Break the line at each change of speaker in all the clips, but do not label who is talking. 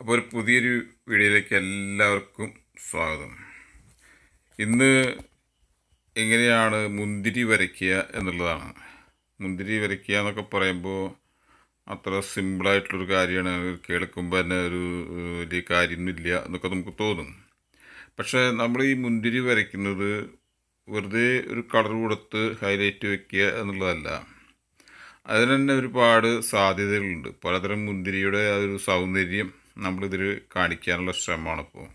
അപ്പോൾ ഒരു പുതിയൊരു വീഡിയോയിലേക്ക് എല്ലാവർക്കും സ്വാഗതം ഇന്ന് എങ്ങനെയാണ് മുന്തിരി വരയ്ക്കുക എന്നുള്ളതാണ് മുന്തിരി വരയ്ക്കുക എന്നൊക്കെ പറയുമ്പോൾ അത്ര സിമ്പിളായിട്ടുള്ളൊരു കാര്യമാണ് കേൾക്കുമ്പോൾ തന്നെ ഒരു വലിയ കാര്യമൊന്നുമില്ല എന്നൊക്കെ നമുക്ക് തോന്നും പക്ഷേ നമ്മൾ ഈ മുന്തിരി വരയ്ക്കുന്നത് വെറുതെ ഒരു കളർ കൊടുത്ത് ഹൈലൈറ്റ് വയ്ക്കുക എന്നുള്ളതല്ല അതിന് തന്നെ ഒരുപാട് സാധ്യതകളുണ്ട് പലതരം മുന്തിരിയുടെ ആ ഒരു സൗന്ദര്യം നമ്മളിതിൽ കാണിക്കാനുള്ള ശ്രമമാണ് ഇപ്പോൾ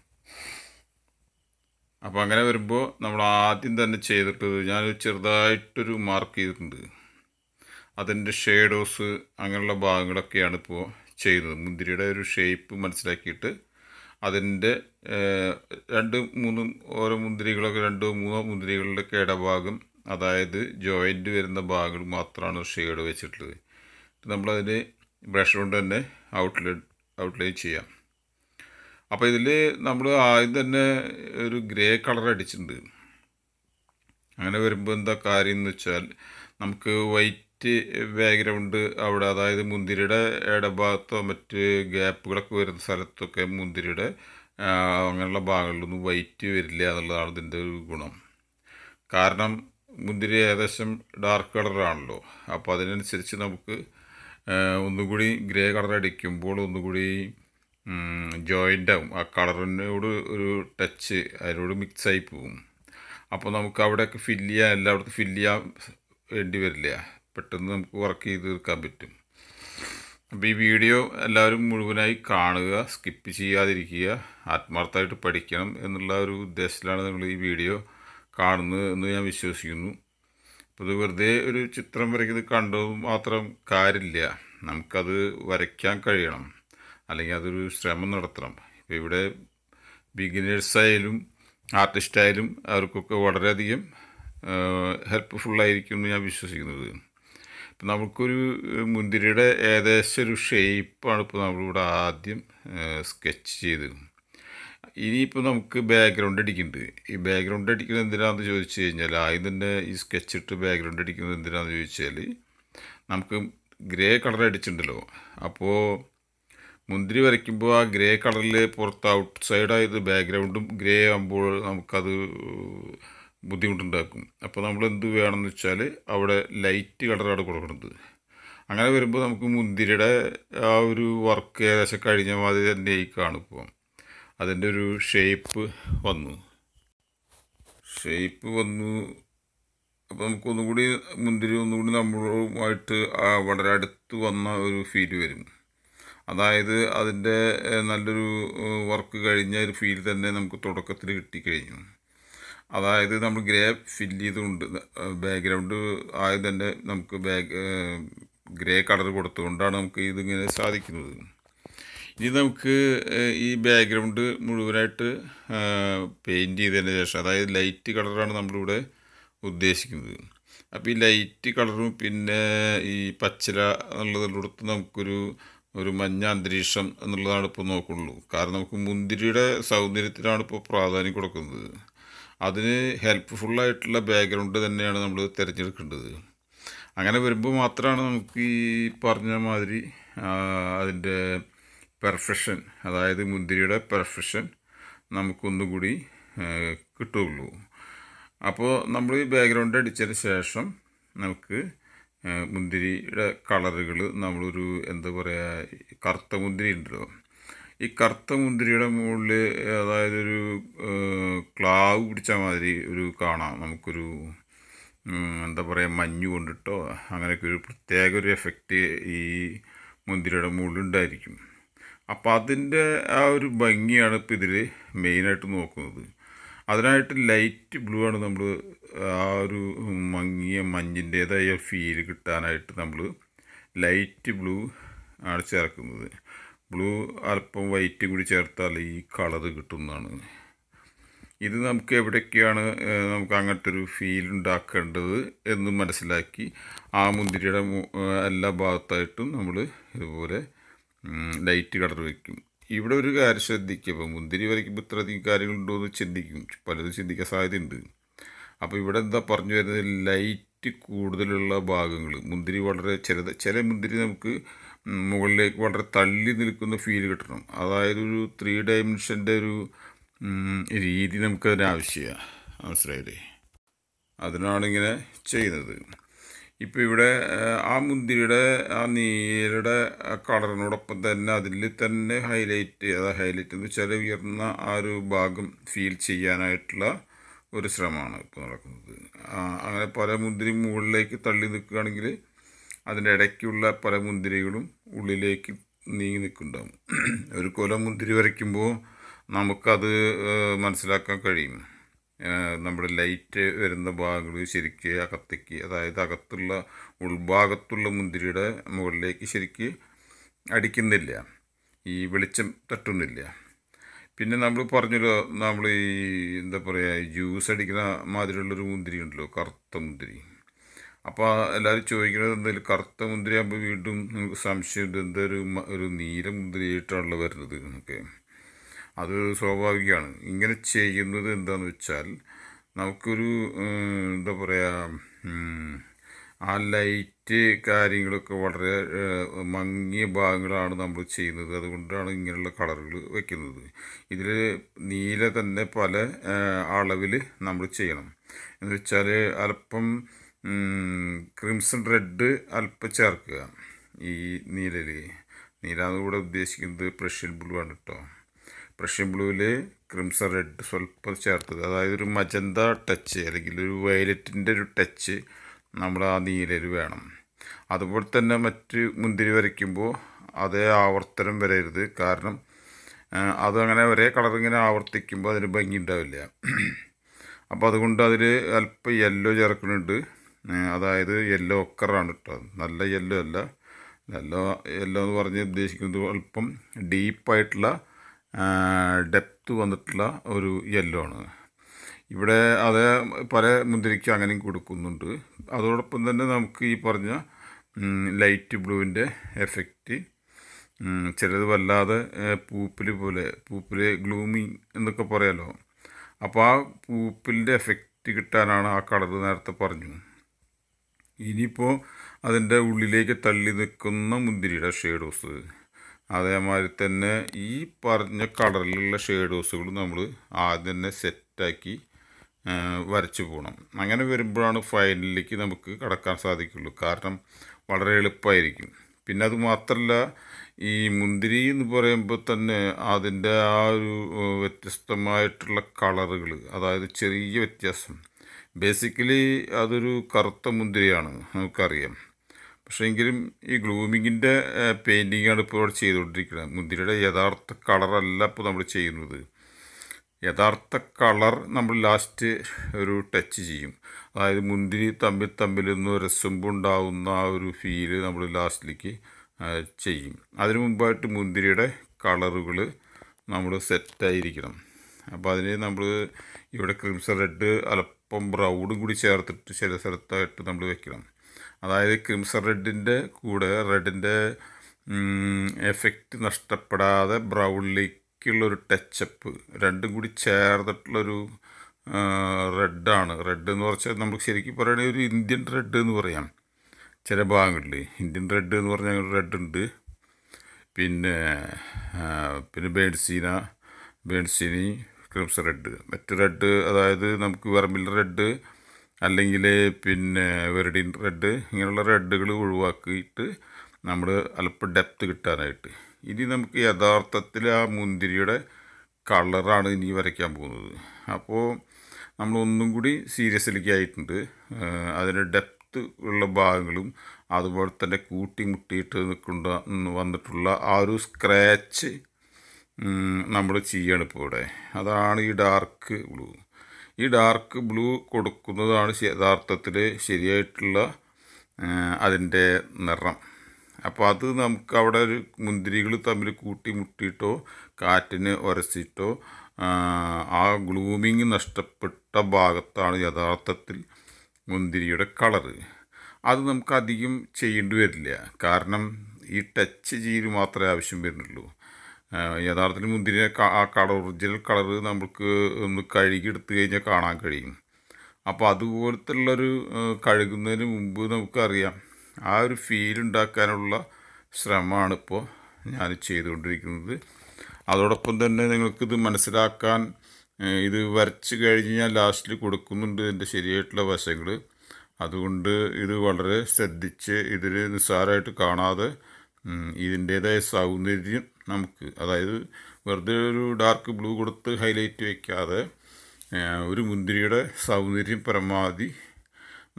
അപ്പോൾ അങ്ങനെ വരുമ്പോൾ നമ്മൾ ആദ്യം തന്നെ ചെയ്തിട്ടത് ഞാൻ ചെറുതായിട്ടൊരു മാർക്ക് ചെയ്തിട്ടുണ്ട് അതിൻ്റെ ഷേഡോസ് അങ്ങനെയുള്ള ഭാഗങ്ങളൊക്കെയാണ് ഇപ്പോൾ ചെയ്തത് മുന്തിരിയുടെ ഒരു ഷേപ്പ് മനസ്സിലാക്കിയിട്ട് അതിൻ്റെ രണ്ട് മൂന്ന് ഓരോ മുന്തിരികളൊക്കെ രണ്ടോ മൂന്നോ മുന്തിരികളുടെ ഇടഭാഗം അതായത് ജോയിൻ്റ് വരുന്ന ഭാഗങ്ങൾ മാത്രമാണ് ഷെയ്ഡ് വെച്ചിട്ടുള്ളത് നമ്മളതിന് ബ്രഷ് കൊണ്ട് തന്നെ ഔട്ട്ലെറ്റ് ഔട്ട്ലൈൻ ചെയ്യാം അപ്പോൾ ഇതിൽ നമ്മൾ ആദ്യം തന്നെ ഒരു ഗ്രേ കളർ അടിച്ചിട്ടുണ്ട് അങ്ങനെ വരുമ്പോൾ എന്താ കാര്യം എന്ന് വെച്ചാൽ നമുക്ക് വൈറ്റ് ബാക്ക്ഗ്രൗണ്ട് അവിടെ അതായത് മുന്തിരിയുടെ ഇടഭാഗത്തോ മറ്റ് ഗ്യാപ്പുകളൊക്കെ വരുന്ന സ്ഥലത്തൊക്കെ മുന്തിരിയുടെ അങ്ങനെയുള്ള ഭാഗങ്ങളിലൊന്നും വൈറ്റ് വരില്ല എന്നുള്ളതാണ് ഇതിൻ്റെ ഒരു ഗുണം കാരണം മുന്തിരി ഏകദേശം ഡാർക്ക് കളറാണല്ലോ അപ്പോൾ അതിനനുസരിച്ച് നമുക്ക് ഒന്നുകൂടി കൂടി ഗ്രേ കളർ അടിക്കുമ്പോൾ ഒന്നുകൂടി ജോയിൻ്റ് ആവും ആ കളറിനോട് ഒരു ടച്ച് അതിനോട് മിക്സ് ആയി പോവും അപ്പോൾ നമുക്ക് അവിടെയൊക്കെ ഫില്ല് ചെയ്യാൻ എല്ലായിടത്തും ഫില്ല് ചെയ്യാൻ വേണ്ടി വരില്ല പെട്ടെന്ന് നമുക്ക് വർക്ക് ചെയ്ത് തീർക്കാൻ പറ്റും അപ്പോൾ ഈ വീഡിയോ എല്ലാവരും മുഴുവനായി കാണുക സ്കിപ്പ് ചെയ്യാതിരിക്കുക ആത്മാർത്ഥമായിട്ട് പഠിക്കണം എന്നുള്ള ഒരു ഉദ്ദേശത്തിലാണ് നിങ്ങൾ ഈ വീഡിയോ കാണുന്നത് എന്ന് ഞാൻ വിശ്വസിക്കുന്നു അത് വെറുതെ ഒരു ചിത്രം വരയ്ക്കുന്നത് കണ്ടു മാത്രം കാര്യമില്ല നമുക്കത് വരയ്ക്കാൻ കഴിയണം അല്ലെങ്കിൽ അതൊരു ശ്രമം നടത്തണം ഇപ്പോൾ ഇവിടെ ബിഗിനേഴ്സായാലും ആർട്ടിസ്റ്റായാലും അവർക്കൊക്കെ വളരെയധികം ഹെൽപ്പ്ഫുള്ളായിരിക്കും എന്ന് ഞാൻ വിശ്വസിക്കുന്നത് ഇപ്പം നമുക്കൊരു മുന്തിരിയുടെ ഏകദേശം ഒരു ഷേപ്പാണ് ഇപ്പോൾ നമ്മളിവിടെ ആദ്യം സ്കെച്ച് ചെയ്തത് ഇനിയിപ്പോൾ നമുക്ക് ബാക്ക്ഗ്രൗണ്ട് അടിക്കുന്നുണ്ട് ഈ ബാക്ക്ഗ്രൗണ്ട് അടിക്കുന്നത് എന്തിനാണെന്ന് ചോദിച്ചു കഴിഞ്ഞാൽ ആദ്യം തന്നെ ഈ സ്കെച്ച് ഇട്ട് ബാക്ക്ഗ്രൗണ്ട് അടിക്കുന്നത് എന്തിനാണെന്ന് ചോദിച്ചാൽ നമുക്ക് ഗ്രേ കളർ അടിച്ചിട്ടുണ്ടല്ലോ അപ്പോൾ മുന്തിരി വരയ്ക്കുമ്പോൾ ആ ഗ്രേ കളറിൽ പുറത്ത് ഔട്ട് സൈഡായത് ബാക്ക്ഗ്രൗണ്ടും ഗ്രേ ആകുമ്പോൾ നമുക്കത് ബുദ്ധിമുട്ടുണ്ടാക്കും അപ്പോൾ നമ്മൾ എന്ത് വേണമെന്ന് വെച്ചാൽ അവിടെ ലൈറ്റ് കളറാണ് കൊടുക്കുന്നത് അങ്ങനെ വരുമ്പോൾ നമുക്ക് മുന്തിരിയുടെ ആ ഒരു വർക്ക് ഏകദേശം കഴിഞ്ഞ മാതിരി തന്നെ ഈ കാണിപ്പോൾ അതിൻ്റെ ഒരു ഷേപ്പ് വന്നു ഷേപ്പ് വന്നു അപ്പോൾ നമുക്കൊന്നുകൂടി കൂടി മുന്തിരി ഒന്നുകൂടി നമ്മളുമായിട്ട് വളരെ അടുത്ത് വന്ന ഒരു ഫീൽ വരും അതായത് അതിൻ്റെ നല്ലൊരു വർക്ക് കഴിഞ്ഞ ഒരു ഫീൽ തന്നെ നമുക്ക് തുടക്കത്തിൽ കിട്ടിക്കഴിഞ്ഞു അതായത് നമ്മൾ ഗ്രേ ഫില്ല് ചെയ്തുകൊണ്ട് ബാക്ക്ഗ്രൗണ്ട് ആയത് തന്നെ നമുക്ക് ബാക്ക് ഗ്രേ കളർ കൊടുത്തുകൊണ്ടാണ് നമുക്ക് ഇതിങ്ങനെ സാധിക്കുന്നത് ഇനി നമുക്ക് ഈ ബാക്ക്ഗ്രൗണ്ട് മുഴുവനായിട്ട് പെയിൻറ്റ് ചെയ്തതിന് ശേഷം അതായത് ലൈറ്റ് കളറാണ് നമ്മളിവിടെ ഉദ്ദേശിക്കുന്നത് അപ്പോൾ ഈ ലൈറ്റ് കളറും പിന്നെ ഈ പച്ചില എന്നുള്ളതിലൂടെ നമുക്കൊരു ഒരു മഞ്ഞ അന്തരീക്ഷം എന്നുള്ളതാണ് ഇപ്പോൾ നോക്കുള്ളൂ കാരണം നമുക്ക് മുന്തിരിയുടെ സൗന്ദര്യത്തിനാണ് ഇപ്പോൾ പ്രാധാന്യം കൊടുക്കുന്നത് അതിന് ഹെൽപ്പ്ഫുള്ളായിട്ടുള്ള ബാക്ക്ഗ്രൗണ്ട് തന്നെയാണ് നമ്മൾ തിരഞ്ഞെടുക്കേണ്ടത് അങ്ങനെ വരുമ്പോൾ മാത്രമാണ് നമുക്ക് ഈ പറഞ്ഞ മാതിരി അതിൻ്റെ പെർഫെക്ഷൻ അതായത് മുന്തിരിയുടെ പെർഫെക്ഷൻ നമുക്കൊന്നുകൂടി കിട്ടുള്ളൂ അപ്പോൾ നമ്മൾ ഈ ബാക്ക്ഗ്രൗണ്ട് അടിച്ചതിന് ശേഷം നമുക്ക് മുന്തിരിയുടെ കളറുകൾ നമ്മളൊരു എന്താ പറയുക കറുത്ത മുന്തിരി ഉണ്ടല്ലോ ഈ കറുത്ത മുന്തിരിയുടെ മുകളിൽ അതായത് ഒരു ക്ലാവ് പിടിച്ച മാതിരി ഒരു കാണാം നമുക്കൊരു എന്താ പറയുക മഞ്ഞ് കൊണ്ടിട്ടോ അങ്ങനെയൊക്കെ ഒരു പ്രത്യേക ഒരു എഫക്റ്റ് ഈ മുന്തിരിയുടെ മുകളിൽ ഉണ്ടായിരിക്കും അപ്പം അതിൻ്റെ ആ ഒരു ഭംഗിയാണ് ഇപ്പോൾ ഇതിൽ മെയിനായിട്ട് നോക്കുന്നത് അതിനായിട്ട് ലൈറ്റ് ബ്ലൂ ആണ് നമ്മൾ ആ ഒരു മങ്ങിയ മഞ്ഞിൻ്റേതായ ഫീൽ കിട്ടാനായിട്ട് നമ്മൾ ലൈറ്റ് ബ്ലൂ ആണ് ചേർക്കുന്നത് ബ്ലൂ അല്പം വൈറ്റും കൂടി ചേർത്താൽ ഈ കളർ കിട്ടുന്നതാണ് ഇത് നമുക്ക് എവിടെയൊക്കെയാണ് നമുക്ക് അങ്ങനത്തെ ഒരു ഫീൽ ഉണ്ടാക്കേണ്ടത് എന്ന് മനസ്സിലാക്കി ആ മുന്തിരിയുടെ എല്ലാ ഭാഗത്തായിട്ടും നമ്മൾ ഇതുപോലെ ലൈറ്റ് കളർ വയ്ക്കും ഇവിടെ ഒരു കാര്യം ശ്രദ്ധിക്കുക ഇപ്പോൾ മുന്തിരി വരയ്ക്കുമ്പോൾ ഇത്രയധികം കാര്യങ്ങളുണ്ടോ എന്ന് ചിന്തിക്കും പലതും ചിന്തിക്കാൻ സാധ്യതയുണ്ട് അപ്പോൾ ഇവിടെ എന്താ പറഞ്ഞു വരുന്നത് ലൈറ്റ് കൂടുതലുള്ള ഭാഗങ്ങൾ മുന്തിരി വളരെ ചെറുത് ചില മുന്തിരി നമുക്ക് മുകളിലേക്ക് വളരെ തള്ളി നിൽക്കുന്ന ഫീൽ കിട്ടണം അതായത് ഒരു ത്രീ ഡയമെൻഷൻ്റെ ഒരു രീതി നമുക്കതിനാവശ്യമാണ് ആവശ്യമാണ് മനസ്സിലായില്ലേ അതിനാണിങ്ങനെ ചെയ്യുന്നത് ഇപ്പോൾ ഇവിടെ ആ മുന്തിരിയുടെ ആ നീരുടെ കളറിനോടൊപ്പം തന്നെ അതിൽ തന്നെ ഹൈലൈറ്റ് അത് ഹൈലൈറ്റ് എന്ന് വെച്ചാൽ ഉയർന്ന ആ ഒരു ഭാഗം ഫീൽ ചെയ്യാനായിട്ടുള്ള ഒരു ശ്രമമാണ് ഇപ്പോൾ നടക്കുന്നത് അങ്ങനെ പല മുന്തിരി മുകളിലേക്ക് തള്ളി നിൽക്കുകയാണെങ്കിൽ അതിൻ്റെ ഇടയ്ക്കുള്ള പല മുന്തിരികളും ഉള്ളിലേക്ക് നീങ്ങി നിൽക്കുന്നുണ്ടാവും ഒരു കൊല മുന്തിരി വരയ്ക്കുമ്പോൾ നമുക്കത് മനസ്സിലാക്കാൻ കഴിയും നമ്മുടെ ലൈറ്റ് വരുന്ന ഭാഗങ്ങൾ ശരിക്ക് അകത്തേക്ക് അതായത് അകത്തുള്ള ഉൾഭാഗത്തുള്ള മുന്തിരിയുടെ മുകളിലേക്ക് ശരിക്ക് അടിക്കുന്നില്ല ഈ വെളിച്ചം തട്ടുന്നില്ല പിന്നെ നമ്മൾ പറഞ്ഞല്ലോ നമ്മൾ ഈ എന്താ പറയുക ജ്യൂസ് അടിക്കുന്ന മാതിരിയുള്ളൊരു മുന്തിരി ഉണ്ടല്ലോ കറുത്ത മുന്തിരി അപ്പോൾ എല്ലാവരും ചോദിക്കുന്നത് എന്തായാലും കറുത്ത മുന്തിരി ആകുമ്പോൾ വീണ്ടും നമുക്ക് സംശയം എന്തൊരു ഒരു നീല മുന്തിരിയായിട്ടാണല്ലോ വരുന്നത് എന്നൊക്കെ അത് സ്വാഭാവികമാണ് ഇങ്ങനെ ചെയ്യുന്നത് എന്താണെന്ന് വെച്ചാൽ നമുക്കൊരു എന്താ പറയുക ആ ലൈറ്റ് കാര്യങ്ങളൊക്കെ വളരെ മങ്ങിയ ഭാഗങ്ങളാണ് നമ്മൾ ചെയ്യുന്നത് അതുകൊണ്ടാണ് ഇങ്ങനെയുള്ള കളറുകൾ വെക്കുന്നത് ഇതിൽ നീല തന്നെ പല അളവിൽ നമ്മൾ ചെയ്യണം എന്ന് വെച്ചാൽ അല്പം ക്രിംസൺ റെഡ് അല്പം ചേർക്കുക ഈ നീലയിൽ നീല അതുകൂടെ ഉദ്ദേശിക്കുന്നത് പ്രഷ്യൻ ബ്ലൂ ആണ് കേട്ടോ പ്രഷ്യൻ ബ്ലൂവിൽ ക്രിംസൺ റെഡ് സ്വല്പം ചേർത്തത് അതായത് ഒരു മജന്ത ടച്ച് അല്ലെങ്കിൽ ഒരു വയലറ്റിൻ്റെ ഒരു ടച്ച് നമ്മൾ ആ നീലയിൽ വേണം അതുപോലെ തന്നെ മറ്റ് മുന്തിരി വരയ്ക്കുമ്പോൾ അതേ ആവർത്തനം വരരുത് കാരണം അതങ്ങനെ ഒരേ കളർ ഇങ്ങനെ ആവർത്തിക്കുമ്പോൾ അതിന് ഭംഗി ഉണ്ടാവില്ല അപ്പോൾ അതുകൊണ്ട് അതിൽ അല്പം യെല്ലോ ചേർക്കുന്നുണ്ട് അതായത് യെല്ലോ ഒക്കറാണ് കേട്ടോ നല്ല യെല്ലോ അല്ല നല്ല യെല്ലോ എന്ന് പറഞ്ഞ് ഉദ്ദേശിക്കുന്നത് അല്പം ഡീപ്പായിട്ടുള്ള ഡെപ്ത്ത് വന്നിട്ടുള്ള ഒരു യെല്ലോ ആണ് ഇവിടെ അത് പല മുന്തിരിക്ക് അങ്ങനെയും കൊടുക്കുന്നുണ്ട് അതോടൊപ്പം തന്നെ നമുക്ക് ഈ പറഞ്ഞ ലൈറ്റ് ബ്ലൂവിൻ്റെ എഫക്റ്റ് ചിലത് വല്ലാതെ പൂപ്പിൽ പോലെ പൂപ്പിൽ ഗ്ലൂമിങ് എന്നൊക്കെ പറയാലോ അപ്പോൾ ആ പൂപ്പിലിൻ്റെ എഫക്റ്റ് കിട്ടാനാണ് ആ കളർ നേരത്തെ പറഞ്ഞു ഇനിയിപ്പോൾ അതിൻ്റെ ഉള്ളിലേക്ക് തള്ളി നിൽക്കുന്ന മുന്തിരിയുടെ ഷെയ്ഡോസ് അതേമാതിരി തന്നെ ഈ പറഞ്ഞ കളറിലുള്ള ഷേഡോസുകൾ നമ്മൾ ആദ്യം തന്നെ സെറ്റാക്കി വരച്ചു പോകണം അങ്ങനെ വരുമ്പോഴാണ് ഫൈനലിലേക്ക് നമുക്ക് കടക്കാൻ സാധിക്കുള്ളൂ കാരണം വളരെ എളുപ്പമായിരിക്കും പിന്നെ അത് മാത്രമല്ല ഈ മുന്തിരി എന്ന് പറയുമ്പോൾ തന്നെ അതിൻ്റെ ആ ഒരു വ്യത്യസ്തമായിട്ടുള്ള കളറുകൾ അതായത് ചെറിയ വ്യത്യാസം ബേസിക്കലി അതൊരു കറുത്ത മുന്തിരിയാണ് നമുക്കറിയാം പക്ഷേ എങ്കിലും ഈ ഗ്ലൂമിങ്ങിൻ്റെ പെയിൻറ്റിങ്ങാണ് ഇപ്പോൾ ഇവിടെ ചെയ്തുകൊണ്ടിരിക്കുന്നത് മുന്തിരിയുടെ യഥാർത്ഥ കളറല്ല ഇപ്പോൾ നമ്മൾ ചെയ്യുന്നത് യഥാർത്ഥ കളർ നമ്മൾ ലാസ്റ്റ് ഒരു ടച്ച് ചെയ്യും അതായത് മുന്തിരി തമ്മിൽ നിന്ന് രസമ്പുണ്ടാവുന്ന ആ ഒരു ഫീല് നമ്മൾ ലാസ്റ്റിലേക്ക് ചെയ്യും അതിനു മുമ്പായിട്ട് മുന്തിരിയുടെ കളറുകൾ നമ്മൾ സെറ്റായിരിക്കണം അപ്പോൾ അതിന് നമ്മൾ ഇവിടെ ക്രിംസൺ റെഡ് അല്പം ബ്രൗണും കൂടി ചേർത്തിട്ട് ചില സ്ഥലത്തായിട്ട് നമ്മൾ വെക്കണം അതായത് ക്രിംസൺ റെഡിൻ്റെ കൂടെ റെഡിൻ്റെ എഫക്റ്റ് നഷ്ടപ്പെടാതെ ബ്രൗണിലേക്കുള്ളൊരു ടച്ചപ്പ് രണ്ടും കൂടി ചേർന്നിട്ടുള്ളൊരു റെഡാണ് റെഡ് എന്ന് പറഞ്ഞാൽ നമ്മൾ ശരിക്കും പറയുകയാണെങ്കിൽ ഒരു ഇന്ത്യൻ റെഡ് എന്ന് പറയാം ചില ഭാഗങ്ങളിൽ ഇന്ത്യൻ റെഡ് എന്ന് പറഞ്ഞാൽ റെഡ് ഉണ്ട് പിന്നെ പിന്നെ ബേൺസീന ബേൺസീനി ക്രിംസൺ റെഡ് മറ്റ് റെഡ് അതായത് നമുക്ക് വെർമിൽ റെഡ് അല്ലെങ്കിൽ പിന്നെ വെറഡിൻ റെഡ് ഇങ്ങനെയുള്ള റെഡുകൾ ഒഴിവാക്കിയിട്ട് നമ്മൾ അല്പം ഡെപ്ത്ത് കിട്ടാനായിട്ട് ഇനി നമുക്ക് യഥാർത്ഥത്തിൽ ആ മുന്തിരിയുടെ കളറാണ് ഇനി വരയ്ക്കാൻ പോകുന്നത് അപ്പോൾ നമ്മൾ ഒന്നും കൂടി സീരിയസിലേക്ക് ആയിട്ടുണ്ട് അതിന് ഡെപ്ത്ത് ഉള്ള ഭാഗങ്ങളും അതുപോലെ തന്നെ കൂട്ടിമുട്ടിയിട്ട് നിൽക്കുന്ന വന്നിട്ടുള്ള ആ ഒരു സ്ക്രാച്ച് നമ്മൾ ചെയ്യണം ഇവിടെ അതാണ് ഈ ഡാർക്ക് ബ്ലൂ ഈ ഡാർക്ക് ബ്ലൂ കൊടുക്കുന്നതാണ് യഥാർത്ഥത്തിൽ ശരിയായിട്ടുള്ള അതിൻ്റെ നിറം അപ്പോൾ അത് നമുക്ക് അവിടെ ഒരു മുന്തിരികൾ തമ്മിൽ കൂട്ടി മുട്ടിയിട്ടോ കാറ്റിന് ഒരച്ചിട്ടോ ആ ഗ്ലൂമിങ് നഷ്ടപ്പെട്ട ഭാഗത്താണ് യഥാർത്ഥത്തിൽ മുന്തിരിയുടെ കളറ് അത് നമുക്ക് അധികം ചെയ്യേണ്ടി വരില്ല കാരണം ഈ ടച്ച് ചെയ്ത് മാത്രമേ ആവശ്യം വരുന്നുള്ളൂ യഥാർത്ഥത്തിൽ മുന്തിരി ആ കളർ ഒറിജിനൽ കളർ നമുക്ക് ഒന്ന് കഴുകി എടുത്തു കഴിഞ്ഞാൽ കാണാൻ കഴിയും അപ്പോൾ അതുപോലത്തെ ഉള്ളൊരു കഴുകുന്നതിന് മുമ്പ് നമുക്കറിയാം ആ ഒരു ഫീൽ ഉണ്ടാക്കാനുള്ള ശ്രമമാണ് ഇപ്പോൾ ഞാൻ ചെയ്തുകൊണ്ടിരിക്കുന്നത് അതോടൊപ്പം തന്നെ നിങ്ങൾക്കിത് മനസ്സിലാക്കാൻ ഇത് വരച്ച് കഴിഞ്ഞ് ഞാൻ ലാസ്റ്റിൽ കൊടുക്കുന്നുണ്ട് ഇതിൻ്റെ ശരിയായിട്ടുള്ള വശങ്ങൾ അതുകൊണ്ട് ഇത് വളരെ ശ്രദ്ധിച്ച് ഇതിൽ നിസ്സാരമായിട്ട് കാണാതെ ഇതിൻ്റേതായ സൗന്ദര്യം നമുക്ക് അതായത് വെറുതെ ഒരു ഡാർക്ക് ബ്ലൂ കൊടുത്ത് ഹൈലൈറ്റ് വയ്ക്കാതെ ഒരു മുന്തിരിയുടെ സൗന്ദര്യം പരമാവധി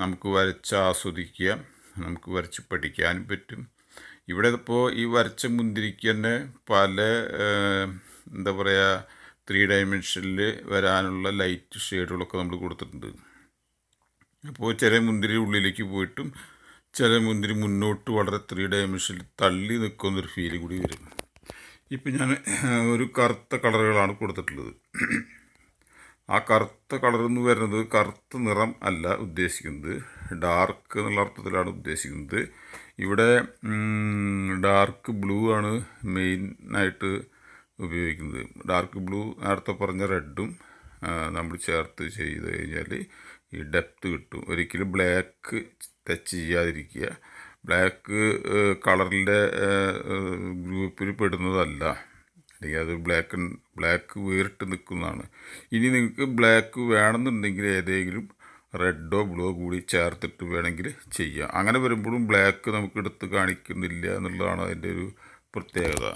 നമുക്ക് വരച്ച് ആസ്വദിക്കുക നമുക്ക് വരച്ച് പഠിക്കാനും പറ്റും ഇവിടെ ഇപ്പോൾ ഈ വരച്ച മുന്തിരിക്ക് തന്നെ പല എന്താ പറയുക ത്രീ ഡയമെൻഷനിൽ വരാനുള്ള ലൈറ്റ് ഷെയ്ഡുകളൊക്കെ നമ്മൾ കൊടുത്തിട്ടുണ്ട് അപ്പോൾ ചില മുന്തിരി ഉള്ളിലേക്ക് പോയിട്ടും ചില മുന്തിരി മുന്നോട്ട് വളരെ ത്രീ ഡയമെൻഷനിൽ തള്ളി നിൽക്കുന്നൊരു ഫീല് കൂടി വരും ഇപ്പം ഞാൻ ഒരു കറുത്ത കളറുകളാണ് കൊടുത്തിട്ടുള്ളത് ആ കറുത്ത കളർ എന്ന് വരുന്നത് കറുത്ത നിറം അല്ല ഉദ്ദേശിക്കുന്നത് ഡാർക്ക് എന്നുള്ള അർത്ഥത്തിലാണ് ഉദ്ദേശിക്കുന്നത് ഇവിടെ ഡാർക്ക് ബ്ലൂ ആണ് മെയിനായിട്ട് ഉപയോഗിക്കുന്നത് ഡാർക്ക് ബ്ലൂ നേരത്തെ പറഞ്ഞ റെഡും നമ്മൾ ചേർത്ത് ചെയ്ത് കഴിഞ്ഞാൽ ഈ ഡെപ്ത് കിട്ടും ഒരിക്കലും ബ്ലാക്ക് ടച്ച് ചെയ്യാതിരിക്കുക ബ്ലാക്ക് കളറിൻ്റെ ഗ്രൂപ്പിൽ പെടുന്നതല്ല അല്ലെങ്കിൽ അത് ബ്ലാക്ക് ബ്ലാക്ക് വേറിട്ട് നിൽക്കുന്നതാണ് ഇനി നിങ്ങൾക്ക് ബ്ലാക്ക് വേണമെന്നുണ്ടെങ്കിൽ ഏതെങ്കിലും റെഡോ ബ്ലൂ കൂടി ചേർത്തിട്ട് വേണമെങ്കിൽ ചെയ്യാം അങ്ങനെ വരുമ്പോഴും ബ്ലാക്ക് നമുക്ക് എടുത്ത് കാണിക്കുന്നില്ല എന്നുള്ളതാണ് അതിൻ്റെ ഒരു പ്രത്യേകത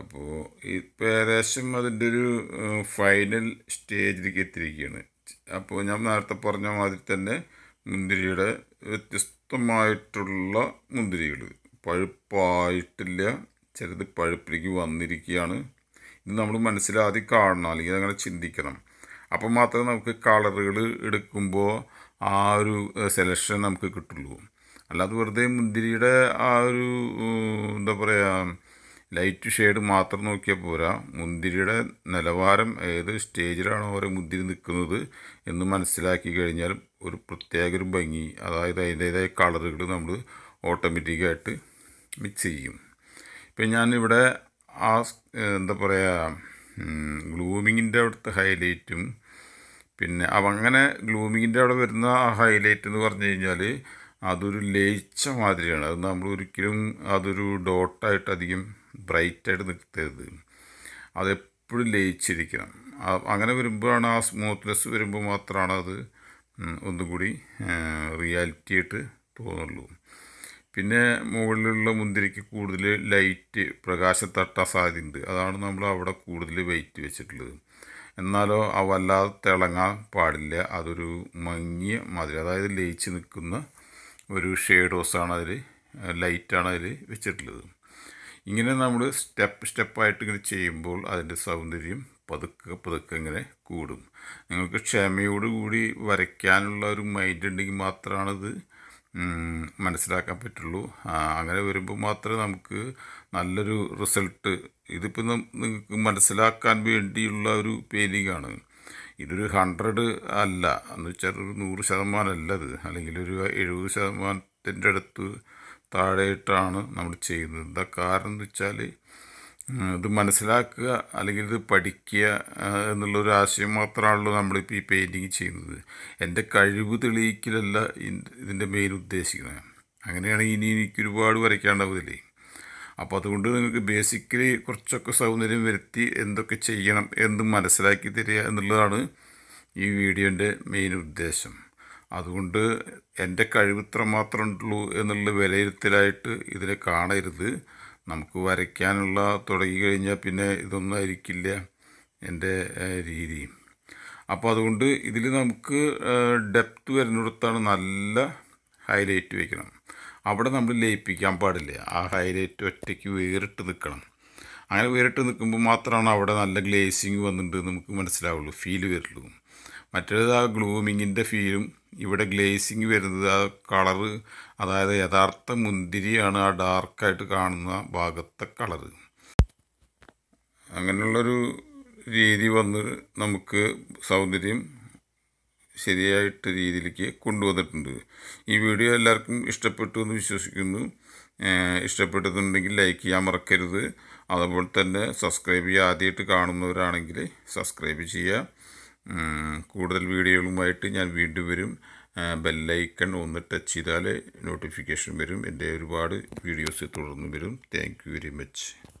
അപ്പോൾ ഈ ഏകദേശം അതിൻ്റെ ഒരു ഫൈനൽ സ്റ്റേജിലേക്ക് എത്തിയിരിക്കുകയാണ് അപ്പോൾ ഞാൻ നേരത്തെ പറഞ്ഞ മാതിരി തന്നെ മുന്തിരിയുടെ വ്യത്യസ്തമായിട്ടുള്ള മുന്തിരികൾ പഴുപ്പായിട്ടില്ല ചിലത് പഴുപ്പിലേക്ക് വന്നിരിക്കുകയാണ് ഇത് നമ്മൾ മനസ്സിലാദ്യം കാണണം അല്ലെങ്കിൽ അങ്ങനെ ചിന്തിക്കണം അപ്പം മാത്രമേ നമുക്ക് കളറുകൾ എടുക്കുമ്പോൾ ആ ഒരു സെലക്ഷൻ നമുക്ക് കിട്ടുള്ളൂ അല്ലാതെ വെറുതെ മുന്തിരിയുടെ ആ ഒരു എന്താ പറയുക ലൈറ്റ് ഷെയ്ഡ് മാത്രം നോക്കിയാൽ പോരാ മുന്തിരിയുടെ നിലവാരം ഏത് സ്റ്റേജിലാണ് ഓരോ മുന്തിരി നിൽക്കുന്നത് എന്ന് മനസ്സിലാക്കി കഴിഞ്ഞാൽ ഒരു പ്രത്യേക ഒരു ഭംഗി അതായത് അതിൻ്റേതായ കളറുകൾ നമ്മൾ ഓട്ടോമാറ്റിക്കായിട്ട് മിക്സ് ചെയ്യും ഇപ്പം ഞാനിവിടെ ആ എന്താ പറയുക ഗ്ലൂമിങ്ങിൻ്റെ അവിടുത്തെ ഹൈലൈറ്റും പിന്നെ അങ്ങനെ ഗ്ലൂമിങ്ങിൻ്റെ അവിടെ വരുന്ന ആ ഹൈലൈറ്റ് എന്ന് പറഞ്ഞു കഴിഞ്ഞാൽ അതൊരു ലയിച്ച മാതിരിയാണ് അത് നമ്മൾ ഒരിക്കലും അതൊരു ഡോട്ടായിട്ട് അധികം ബ്രൈറ്റായിട്ട് നിൽക്കരുത് അതെപ്പോഴും ലയിച്ചിരിക്കണം അങ്ങനെ വരുമ്പോഴാണ് ആ സ്മൂത്ത്നെസ് വരുമ്പോൾ മാത്രമാണ് അത് ഒന്നുകൂടി റിയാലിറ്റി ആയിട്ട് തോന്നുള്ളൂ പിന്നെ മുകളിലുള്ള മുന്തിരിക്ക് കൂടുതൽ ലൈറ്റ് പ്രകാശം തട്ടാൻ സാധ്യതയുണ്ട് അതാണ് നമ്മൾ അവിടെ കൂടുതൽ വെയിറ്റ് വെച്ചിട്ടുള്ളത് എന്നാലോ അവ വല്ലാതെ തിളങ്ങാൻ പാടില്ല അതൊരു മങ്ങിയ മതിൽ അതായത് ലയിച്ച് നിൽക്കുന്ന ഒരു ഷെയ്ഡ് ഹോസാണ് അതിൽ ലൈറ്റാണ് അതിൽ വെച്ചിട്ടുള്ളത് ഇങ്ങനെ നമ്മൾ സ്റ്റെപ്പ് സ്റ്റെപ്പായിട്ട് ഇങ്ങനെ ചെയ്യുമ്പോൾ അതിൻ്റെ സൗന്ദര്യം പതുക്കെ പതുക്കെ ഇങ്ങനെ കൂടും നിങ്ങൾക്ക് ക്ഷമയോടുകൂടി വരയ്ക്കാനുള്ള ഒരു മൈൻഡ് ഉണ്ടെങ്കിൽ മാത്രമാണത് മനസ്സിലാക്കാൻ പറ്റുള്ളൂ അങ്ങനെ വരുമ്പോൾ മാത്രമേ നമുക്ക് നല്ലൊരു റിസൾട്ട് ഇതിപ്പോൾ നിങ്ങൾക്ക് മനസ്സിലാക്കാൻ വേണ്ടിയുള്ള ഒരു പെയിൻറ്റിങ്ങാണ് ഇതൊരു ഹൺഡ്രഡ് അല്ല എന്ന് വെച്ചാൽ ഒരു നൂറ് ശതമാനം അല്ലത് അല്ലെങ്കിൽ ഒരു എഴുപത് ശതമാനത്തിൻ്റെ അടുത്ത് താഴെയിട്ടാണ് നമ്മൾ ചെയ്യുന്നത് എന്താ കാരണം എന്ന് വെച്ചാൽ ഇത് മനസ്സിലാക്കുക അല്ലെങ്കിൽ ഇത് പഠിക്കുക എന്നുള്ളൊരു ആശയം മാത്രമാണല്ലോ നമ്മളിപ്പോൾ ഈ പെയിൻറ്റിങ് ചെയ്യുന്നത് എൻ്റെ കഴിവ് തെളിയിക്കലല്ല ഇതിൻ്റെ മെയിൻ ഉദ്ദേശിക്കുന്നത് അങ്ങനെയാണ് ഇനി എനിക്ക് ഒരുപാട് വരയ്ക്കാണ്ടാവുന്നില്ലേ അപ്പോൾ അതുകൊണ്ട് നിങ്ങൾക്ക് ബേസിക്കലി കുറച്ചൊക്കെ സൗന്ദര്യം വരുത്തി എന്തൊക്കെ ചെയ്യണം എന്ന് മനസ്സിലാക്കി തരിക എന്നുള്ളതാണ് ഈ വീഡിയോൻ്റെ മെയിൻ ഉദ്ദേശം അതുകൊണ്ട് എൻ്റെ കഴിവിത്ര മാത്രമേ ഉള്ളൂ എന്നുള്ള വിലയിരുത്തലായിട്ട് ഇതിനെ കാണരുത് നമുക്ക് വരയ്ക്കാനുള്ള തുടങ്ങി കഴിഞ്ഞാൽ പിന്നെ ഇതൊന്നും ആയിരിക്കില്ല എൻ്റെ രീതി അപ്പോൾ അതുകൊണ്ട് ഇതിൽ നമുക്ക് ഡെപ്ത് വരുന്നിടത്താണ് നല്ല ഹൈലൈറ്റ് വയ്ക്കണം അവിടെ നമ്മൾ ലയിപ്പിക്കാൻ പാടില്ല ആ ഹൈലൈറ്റ് ഒറ്റയ്ക്ക് വേറിട്ട് നിൽക്കണം അങ്ങനെ വേറിട്ട് നിൽക്കുമ്പോൾ മാത്രമാണ് അവിടെ നല്ല ഗ്ലേസിങ് വന്നിട്ടുണ്ട് നമുക്ക് മനസ്സിലാവുള്ളൂ ഫീൽ വരുള്ളൂ മറ്റേത് ആ ഗ്ലൂമിങ്ങിൻ്റെ ഫീലും ഇവിടെ ഗ്ലേസിങ് വരുന്നത് ആ കളറ് അതായത് യഥാർത്ഥ മുന്തിരിയാണ് ആ ഡാർക്കായിട്ട് കാണുന്ന ഭാഗത്തെ കളറ് അങ്ങനെയുള്ളൊരു രീതി വന്ന് നമുക്ക് സൗന്ദര്യം ശരിയായിട്ട് രീതിയിലേക്ക് കൊണ്ടുവന്നിട്ടുണ്ട് ഈ വീഡിയോ എല്ലാവർക്കും ഇഷ്ടപ്പെട്ടു എന്ന് വിശ്വസിക്കുന്നു ഇഷ്ടപ്പെട്ടിട്ടുണ്ടെങ്കിൽ ലൈക്ക് ചെയ്യാൻ മറക്കരുത് അതുപോലെ തന്നെ സബ്സ്ക്രൈബ് ചെയ്യുക ആദ്യമായിട്ട് കാണുന്നവരാണെങ്കിൽ സബ്സ്ക്രൈബ് ചെയ്യുക കൂടുതൽ വീഡിയോകളുമായിട്ട് ഞാൻ വീണ്ടും വരും ബെല്ലൈക്കൺ ഒന്ന് ടച്ച് ചെയ്താൽ നോട്ടിഫിക്കേഷൻ വരും എൻ്റെ ഒരുപാട് വീഡിയോസ് തുടർന്ന് വരും താങ്ക് വെരി മച്ച്